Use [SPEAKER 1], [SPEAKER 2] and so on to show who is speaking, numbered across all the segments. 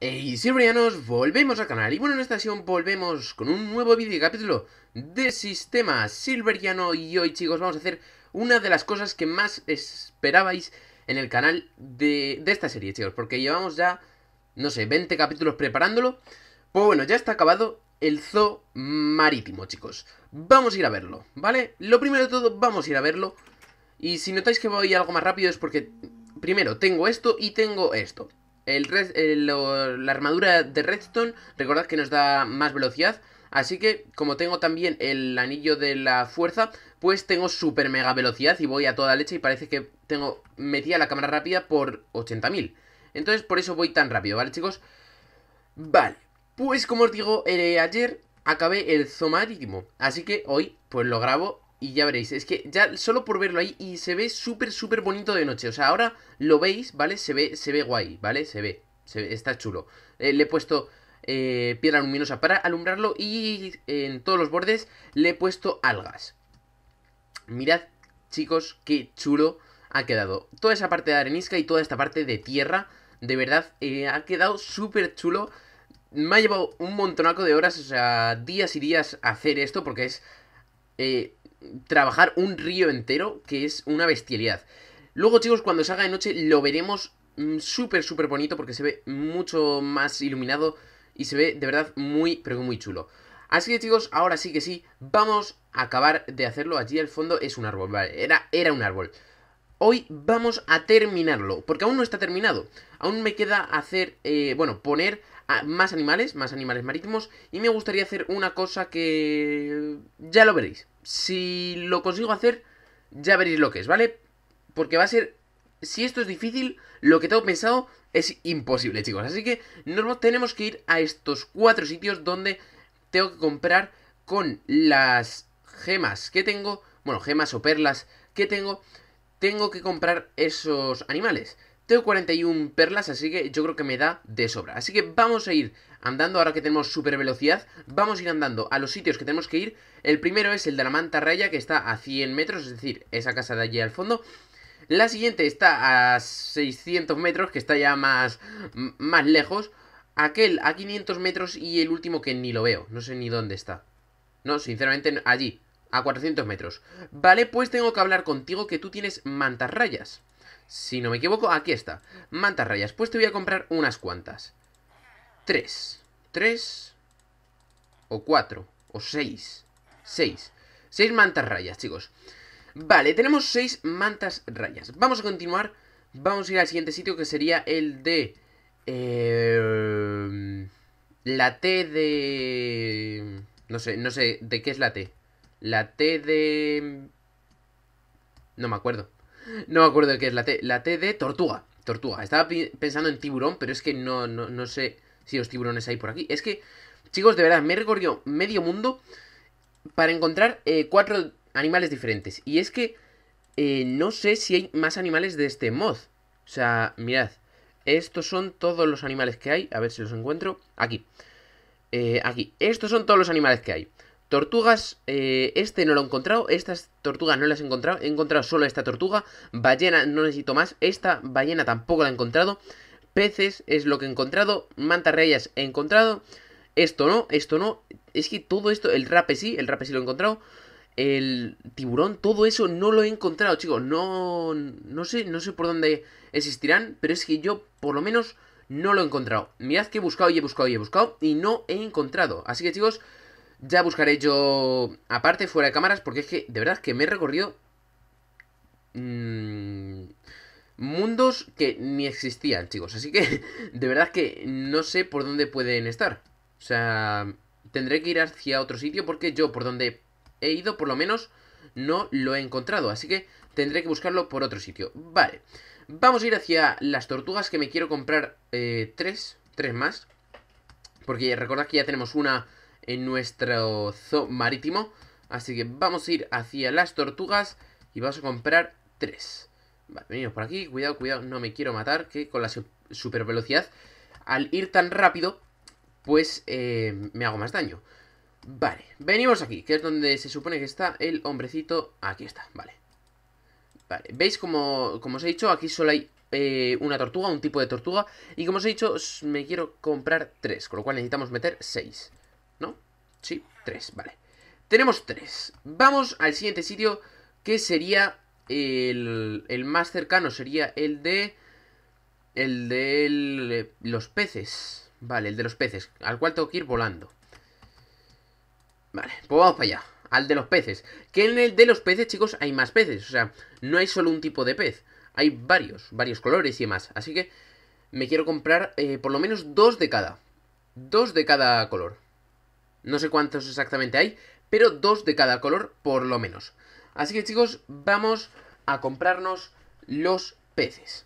[SPEAKER 1] Hey eh, Silverianos! volvemos al canal y bueno, en esta sesión volvemos con un nuevo vídeo y capítulo de Sistema Silveriano y hoy chicos vamos a hacer una de las cosas que más esperabais en el canal de, de esta serie chicos, porque llevamos ya, no sé, 20 capítulos preparándolo, pues bueno, ya está acabado el zoo marítimo chicos, vamos a ir a verlo, ¿vale? Lo primero de todo, vamos a ir a verlo y si notáis que voy algo más rápido es porque primero tengo esto y tengo esto el, eh, la armadura de Redstone, recordad que nos da más velocidad. Así que, como tengo también el anillo de la fuerza, pues tengo super mega velocidad y voy a toda leche y parece que tengo metida la cámara rápida por 80.000. Entonces, por eso voy tan rápido, ¿vale, chicos? Vale, pues como os digo, eh, ayer acabé el zoo Así que hoy, pues lo grabo y ya veréis, es que ya solo por verlo ahí y se ve súper, súper bonito de noche. O sea, ahora lo veis, ¿vale? Se ve, se ve guay, ¿vale? Se ve, se está chulo. Eh, le he puesto eh, piedra luminosa para alumbrarlo y en todos los bordes le he puesto algas. Mirad, chicos, qué chulo ha quedado. Toda esa parte de arenisca y toda esta parte de tierra, de verdad, eh, ha quedado súper chulo. Me ha llevado un montonaco de horas, o sea, días y días hacer esto porque es trabajar un río entero, que es una bestialidad. Luego, chicos, cuando salga de noche lo veremos mm, súper, súper bonito porque se ve mucho más iluminado y se ve de verdad muy, pero muy chulo. Así que chicos, ahora sí que sí, vamos a acabar de hacerlo. Allí al fondo es un árbol, vale, era, era un árbol. Hoy vamos a terminarlo, porque aún no está terminado. Aún me queda hacer, eh, bueno, poner más animales, más animales marítimos. Y me gustaría hacer una cosa que... Ya lo veréis. Si lo consigo hacer, ya veréis lo que es, ¿vale? Porque va a ser... Si esto es difícil, lo que tengo pensado es imposible, chicos. Así que nos tenemos que ir a estos cuatro sitios donde tengo que comprar con las gemas que tengo. Bueno, gemas o perlas que tengo. Tengo que comprar esos animales. Tengo 41 perlas, así que yo creo que me da de sobra. Así que vamos a ir andando, ahora que tenemos super velocidad, vamos a ir andando a los sitios que tenemos que ir. El primero es el de la manta que está a 100 metros, es decir, esa casa de allí al fondo. La siguiente está a 600 metros, que está ya más, más lejos. Aquel a 500 metros y el último que ni lo veo, no sé ni dónde está. No, sinceramente, allí, a 400 metros. Vale, pues tengo que hablar contigo que tú tienes mantas rayas. Si no me equivoco, aquí está. Mantas rayas. Pues te voy a comprar unas cuantas. Tres. Tres. O cuatro. O seis. Seis. Seis mantas rayas, chicos. Vale, tenemos seis mantas rayas. Vamos a continuar. Vamos a ir al siguiente sitio que sería el de... Eh, la T de... No sé, no sé, ¿de qué es la T? La T de... No me acuerdo. No me acuerdo de qué es. La T, la T de tortuga. Tortuga. Estaba pensando en tiburón, pero es que no, no, sé si los tiburones hay por aquí. Es que, chicos, de verdad, me he recorrido medio mundo para encontrar eh, cuatro animales diferentes. Y es que eh, no sé si hay más animales de este mod. O sea, mirad. Estos son todos los animales que hay. A ver si los encuentro. Aquí. Eh, aquí. Estos son todos los animales que hay. Tortugas, eh, este no lo he encontrado, estas tortugas no las he encontrado, he encontrado solo esta tortuga, ballena no necesito más, esta ballena tampoco la he encontrado, peces es lo que he encontrado, mantarrayas he encontrado, esto no, esto no, es que todo esto, el rape sí, el rape sí lo he encontrado, el tiburón, todo eso no lo he encontrado, chicos, no, no sé, no sé por dónde existirán, pero es que yo por lo menos no lo he encontrado. Mirad que he buscado y he buscado y he buscado y no he encontrado, así que chicos... Ya buscaré yo aparte, fuera de cámaras, porque es que de verdad que me he recorrido mm, mundos que ni existían, chicos. Así que de verdad que no sé por dónde pueden estar. O sea, tendré que ir hacia otro sitio porque yo por donde he ido, por lo menos, no lo he encontrado. Así que tendré que buscarlo por otro sitio. Vale. Vamos a ir hacia las tortugas que me quiero comprar eh, tres, tres más. Porque recordad que ya tenemos una en nuestro zoo marítimo. Así que vamos a ir hacia las tortugas y vamos a comprar tres. Vale, venimos por aquí. Cuidado, cuidado, no me quiero matar, que con la super velocidad, al ir tan rápido, pues eh, me hago más daño. Vale, venimos aquí, que es donde se supone que está el hombrecito. Aquí está, vale. Vale, veis como, os he dicho, aquí solo hay eh, una tortuga, un tipo de tortuga. Y como os he dicho, me quiero comprar tres, con lo cual necesitamos meter seis. ¿No? Sí, tres, vale. Tenemos tres. Vamos al siguiente sitio que sería el, el más cercano, sería el de... El de los peces. Vale, el de los peces, al cual tengo que ir volando. Vale, pues vamos para allá. Al de los peces. Que en el de los peces, chicos, hay más peces. O sea, no hay solo un tipo de pez. Hay varios, varios colores y demás. Así que me quiero comprar eh, por lo menos dos de cada. Dos de cada color. No sé cuántos exactamente hay, pero dos de cada color por lo menos. Así que chicos, vamos a comprarnos los peces.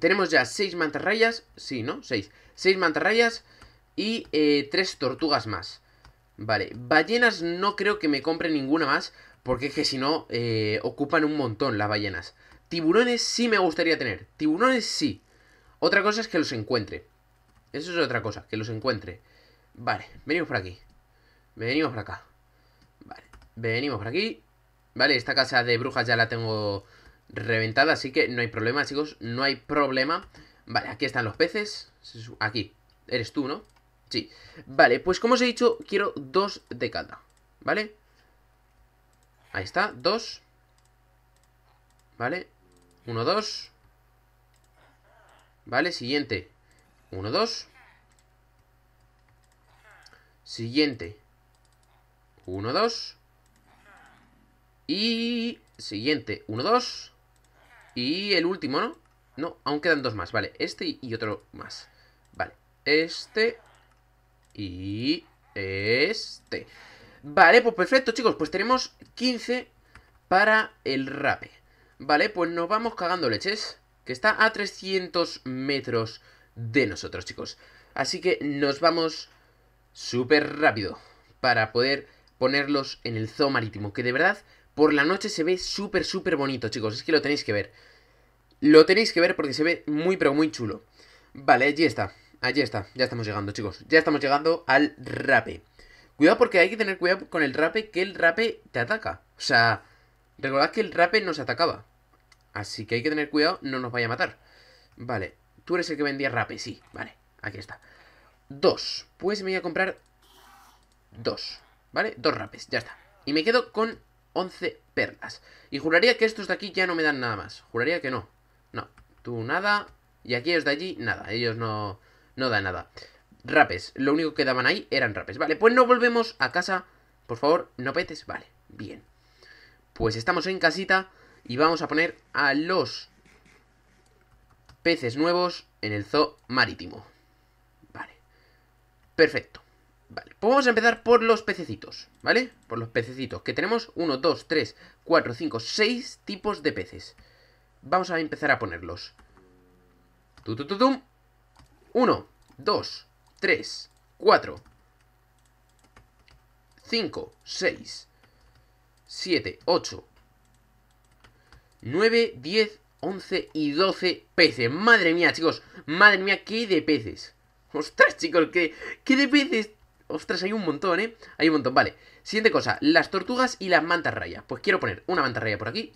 [SPEAKER 1] Tenemos ya seis mantarrayas, sí, ¿no? Seis. Seis mantarrayas y eh, tres tortugas más. Vale, ballenas no creo que me compre ninguna más, porque es que si no, eh, ocupan un montón las ballenas. Tiburones sí me gustaría tener, tiburones sí. Otra cosa es que los encuentre. Eso es otra cosa, que los encuentre. Vale, venimos por aquí. Venimos por acá. Vale, venimos por aquí. Vale, esta casa de brujas ya la tengo reventada, así que no hay problema, chicos. No hay problema. Vale, aquí están los peces. Aquí. Eres tú, ¿no? Sí. Vale, pues como os he dicho, quiero dos de cada. ¿Vale? Ahí está, dos. ¿Vale? Uno, dos. ¿Vale? Siguiente. Uno, dos. Siguiente. Uno, dos. Y... Siguiente. Uno, dos. Y el último, ¿no? No, aún quedan dos más. Vale, este y otro más. Vale, este y este. Vale, pues perfecto, chicos. Pues tenemos 15 para el rape. Vale, pues nos vamos cagando leches. Que está a 300 metros de nosotros, chicos. Así que nos vamos súper rápido para poder ponerlos en el zoo marítimo, que de verdad por la noche se ve súper, súper bonito, chicos, es que lo tenéis que ver. Lo tenéis que ver porque se ve muy, pero muy chulo. Vale, allí está, allí está, ya estamos llegando, chicos, ya estamos llegando al rape. Cuidado porque hay que tener cuidado con el rape, que el rape te ataca. O sea, recordad que el rape nos atacaba. Así que hay que tener cuidado, no nos vaya a matar. Vale, tú eres el que vendía rape, sí, vale, aquí está dos. Pues me voy a comprar dos, ¿vale? Dos rapes, ya está. Y me quedo con 11 perlas. Y juraría que estos de aquí ya no me dan nada más. Juraría que no. No, tú nada. Y aquí ellos de allí, nada. Ellos no, no dan nada. Rapes, lo único que daban ahí eran rapes. Vale, pues no volvemos a casa. Por favor, no petes. Vale, bien. Pues estamos en casita y vamos a poner a los peces nuevos en el zoo marítimo. Perfecto. Vale, pues vamos a empezar por los pececitos, ¿vale? Por los pececitos, que tenemos 1, 2, 3, 4, 5, 6 tipos de peces. Vamos a empezar a ponerlos. 1, 2, 3, 4, 5, 6, 7, 8, 9, 10, 11 y 12 peces. Madre mía, chicos, madre mía, qué de peces. Ostras, chicos, que, que de peces Ostras, hay un montón, ¿eh? Hay un montón, vale. Siguiente cosa, las tortugas y las mantas rayas. Pues quiero poner una manta raya por aquí.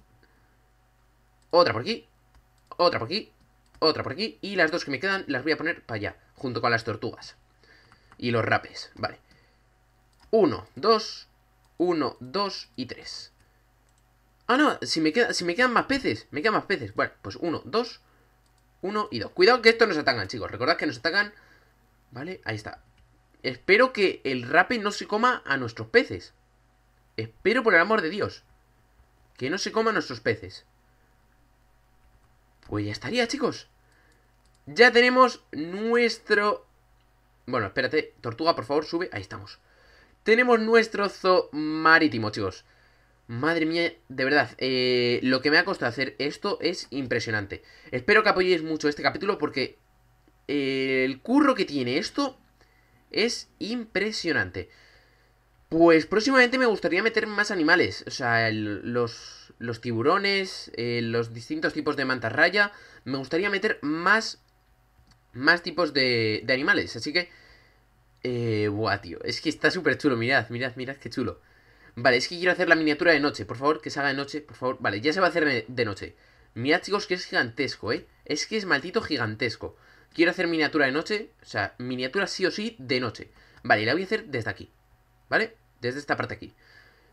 [SPEAKER 1] Otra por aquí. Otra por aquí. Otra por aquí. Y las dos que me quedan las voy a poner para allá. Junto con las tortugas. Y los rapes, vale. Uno, dos. Uno, dos y tres. Ah, no, si me, queda, si me quedan más peces. Me quedan más peces. Bueno, pues uno, dos. Uno y dos. Cuidado que estos nos atacan, chicos. Recordad que nos atacan ¿Vale? Ahí está. Espero que el rape no se coma a nuestros peces. Espero por el amor de Dios. Que no se coma a nuestros peces. Pues ya estaría, chicos. Ya tenemos nuestro... Bueno, espérate. Tortuga, por favor, sube. Ahí estamos. Tenemos nuestro zoo marítimo, chicos. Madre mía, de verdad, eh, lo que me ha costado hacer esto es impresionante. Espero que apoyéis mucho este capítulo porque el curro que tiene esto es impresionante. Pues próximamente me gustaría meter más animales, o sea, los, tiburones, eh, los distintos tipos de mantarraya, me gustaría meter más, más tipos de, de animales, así que... Eh, buah, tío, es que está súper chulo, mirad, mirad, mirad qué chulo. Vale, es que quiero hacer la miniatura de noche, por favor, que se haga de noche, por favor. Vale, ya se va a hacer de noche. Mirad, chicos, que es gigantesco, ¿eh? Es que es maldito gigantesco. Quiero hacer miniatura de noche, o sea, miniatura sí o sí de noche. Vale, y la voy a hacer desde aquí, ¿vale? Desde esta parte aquí.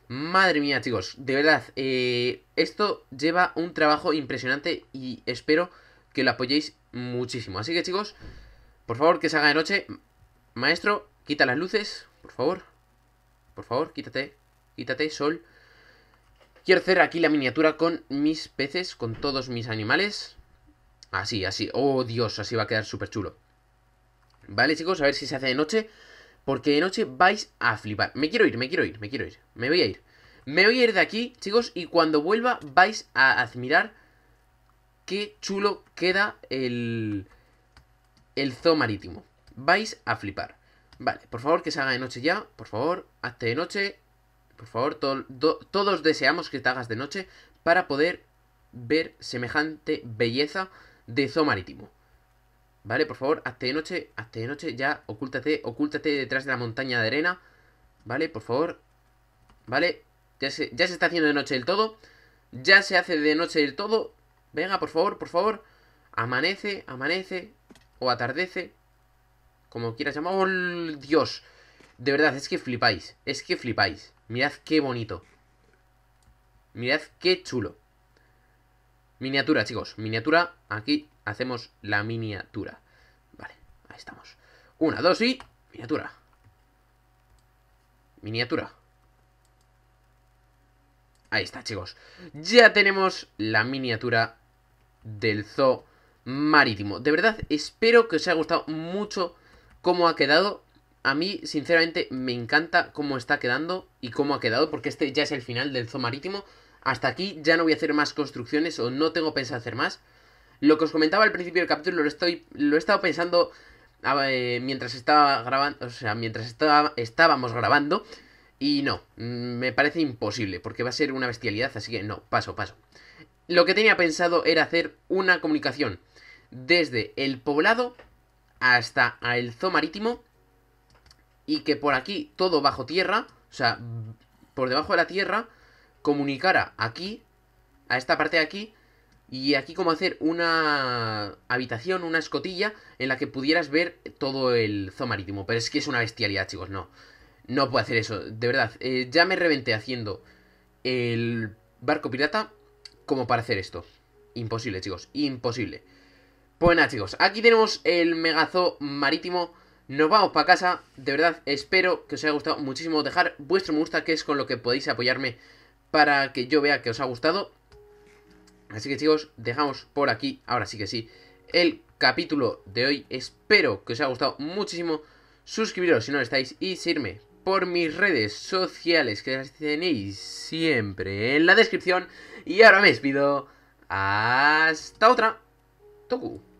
[SPEAKER 1] Madre mía, chicos, de verdad, eh, esto lleva un trabajo impresionante y espero que lo apoyéis muchísimo. Así que, chicos, por favor, que se haga de noche. Maestro, quita las luces, por favor. Por favor, quítate, quítate, sol. Quiero hacer aquí la miniatura con mis peces, con todos mis animales. Así, así. Oh, Dios, así va a quedar súper chulo. Vale, chicos, a ver si se hace de noche. Porque de noche vais a flipar. Me quiero ir, me quiero ir, me quiero ir. Me voy a ir. Me voy a ir de aquí, chicos, y cuando vuelva vais a admirar qué chulo queda el, el zoo marítimo. Vais a flipar. Vale, por favor que se haga de noche ya. Por favor, hazte de noche. Por favor, todos deseamos que te hagas de noche para poder ver semejante belleza de zoo marítimo. ¿Vale? Por favor, hazte de noche, hazte de noche, ya, ocúltate, ocúltate detrás de la montaña de arena. ¿Vale? Por favor. ¿Vale? Ya se, está haciendo de noche del todo. Ya se hace de noche del todo. Venga, por favor, por favor. Amanece, amanece. O atardece. Como quieras llamar. ¡Oh, Dios! De verdad, es que flipáis. Es que flipáis. Mirad qué bonito. Mirad qué chulo. Miniatura, chicos. Miniatura. Aquí hacemos la miniatura. Vale, ahí estamos. Una, dos y... Miniatura. Miniatura. Ahí está, chicos. Ya tenemos la miniatura del zoo marítimo. De verdad, espero que os haya gustado mucho cómo ha quedado. A mí, sinceramente, me encanta cómo está quedando y cómo ha quedado, porque este ya es el final del zoo marítimo hasta aquí, ya no voy a hacer más construcciones o no tengo pensado hacer más. Lo que os comentaba al principio del capítulo lo, estoy, lo he estado pensando mientras estaba grabando, o sea, mientras estábamos grabando y no, mm, me parece imposible porque va a ser una bestialidad, así que no, paso, paso. Lo que tenía pensado era hacer una comunicación desde el poblado hasta el zoo marítimo y que por aquí todo bajo tierra, o sea, por debajo de la tierra comunicara aquí, a esta parte de aquí, y aquí como hacer una habitación, una escotilla en la que pudieras ver todo el zoo marítimo. Pero es que es una bestialidad, chicos, no. No puedo hacer eso, de verdad. Eh, ya me reventé haciendo el barco pirata como para hacer esto. Imposible, chicos, imposible. Pues nada, chicos, aquí tenemos el megazo marítimo. Nos vamos para casa. De verdad, espero que os haya gustado muchísimo. Dejar vuestro me gusta, que es con lo que podéis apoyarme para que yo vea que os ha gustado. Así que chicos, dejamos por aquí, ahora sí que sí, el capítulo de hoy. Espero que os haya gustado muchísimo. Suscribiros si no lo estáis y seguirme por mis redes sociales que las tenéis siempre en la descripción. Y ahora me despido. Hasta otra. Toku.